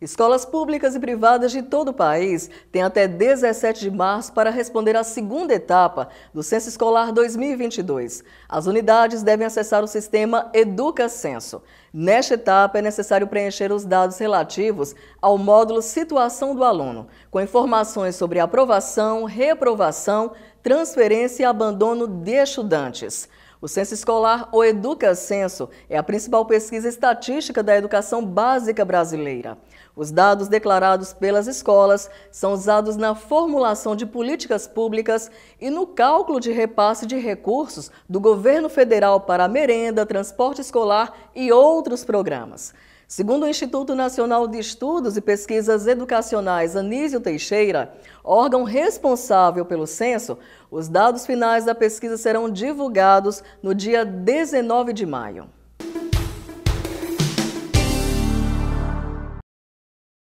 Escolas públicas e privadas de todo o país têm até 17 de março para responder à segunda etapa do Censo Escolar 2022. As unidades devem acessar o sistema Educa Nesta etapa, é necessário preencher os dados relativos ao módulo Situação do Aluno, com informações sobre aprovação, reprovação, transferência e abandono de estudantes. O censo escolar, ou Educa Censo, é a principal pesquisa estatística da educação básica brasileira. Os dados declarados pelas escolas são usados na formulação de políticas públicas e no cálculo de repasse de recursos do governo federal para merenda, transporte escolar e outros programas. Segundo o Instituto Nacional de Estudos e Pesquisas Educacionais Anísio Teixeira, órgão responsável pelo censo, os dados finais da pesquisa serão divulgados no dia 19 de maio.